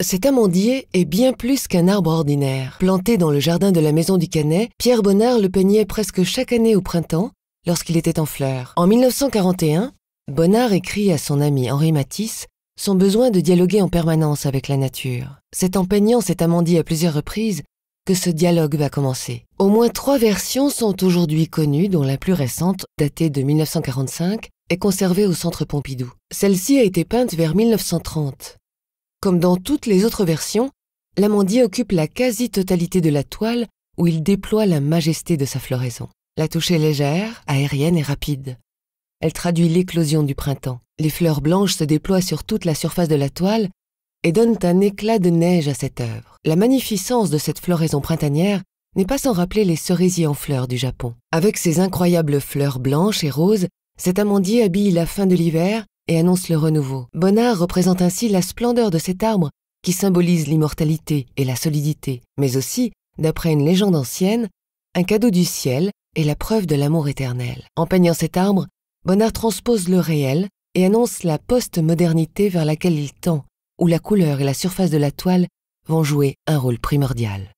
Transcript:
Cet amandier est bien plus qu'un arbre ordinaire. Planté dans le jardin de la maison du Canet, Pierre Bonnard le peignait presque chaque année au printemps, lorsqu'il était en fleurs. En 1941, Bonnard écrit à son ami Henri Matisse son besoin de dialoguer en permanence avec la nature. C'est en peignant cet amandier à plusieurs reprises que ce dialogue va commencer. Au moins trois versions sont aujourd'hui connues, dont la plus récente, datée de 1945, est conservée au Centre Pompidou. Celle-ci a été peinte vers 1930. Comme dans toutes les autres versions, l'amandier occupe la quasi-totalité de la toile où il déploie la majesté de sa floraison. La touche est légère, aérienne et rapide. Elle traduit l'éclosion du printemps. Les fleurs blanches se déploient sur toute la surface de la toile et donnent un éclat de neige à cette œuvre. La magnificence de cette floraison printanière n'est pas sans rappeler les cerisiers en fleurs du Japon. Avec ses incroyables fleurs blanches et roses, cet amandier habille la fin de l'hiver et annonce le renouveau. Bonnard représente ainsi la splendeur de cet arbre qui symbolise l'immortalité et la solidité, mais aussi, d'après une légende ancienne, un cadeau du ciel et la preuve de l'amour éternel. En peignant cet arbre, Bonnard transpose le réel et annonce la post-modernité vers laquelle il tend, où la couleur et la surface de la toile vont jouer un rôle primordial.